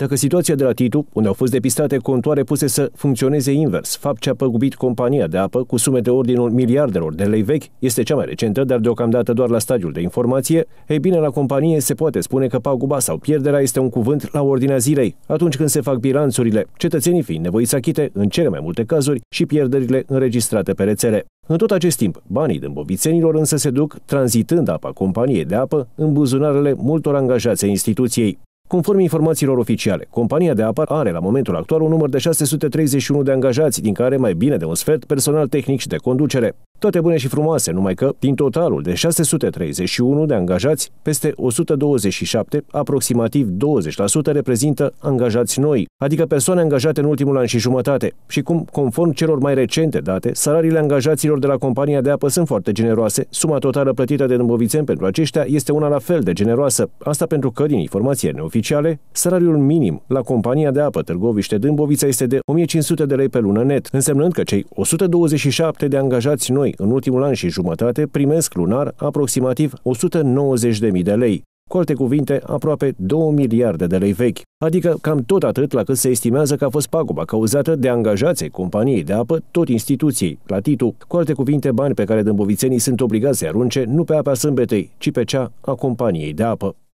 Dacă situația de la Titu, unde au fost depistate contoare puse să funcționeze invers, fapt ce a păgubit compania de apă cu sume de ordinul miliardelor de lei vechi, este cea mai recentă, dar deocamdată doar la stadiul de informație, ei bine, la companie se poate spune că paguba sau pierderea este un cuvânt la ordinea zilei, atunci când se fac bilanțurile, cetățenii fiind nevoiți să achite, în cele mai multe cazuri, și pierderile înregistrate pe rețele. În tot acest timp, banii dâmbovițenilor însă se duc, tranzitând apa companiei de apă, în buzunarele multor angajați ai instituției. Conform informațiilor oficiale, compania de apă are la momentul actual un număr de 631 de angajați, din care mai bine de un sfert personal tehnic și de conducere. Toate bune și frumoase, numai că, din totalul de 631 de angajați, peste 127, aproximativ 20% reprezintă angajați noi, adică persoane angajate în ultimul an și jumătate. Și cum, conform celor mai recente date, salariile angajaților de la compania de apă sunt foarte generoase, suma totală plătită de Dâmbovițeni pentru aceștia este una la fel de generoasă. Asta pentru că, din informații neoficiale, salariul minim la compania de apă Târgoviște-Dâmbovița este de 1500 de lei pe lună net, însemnând că cei 127 de angajați noi noi, în ultimul an și jumătate, primesc lunar aproximativ 190.000 de lei, cu alte cuvinte, aproape 2 miliarde de lei vechi, adică cam tot atât la cât se estimează că a fost paguba cauzată de angajații companiei de apă, tot instituției, la Titu, cu alte cuvinte, bani pe care dâmbovițenii sunt obligați să arunce nu pe apa sâmbetei, ci pe cea a companiei de apă.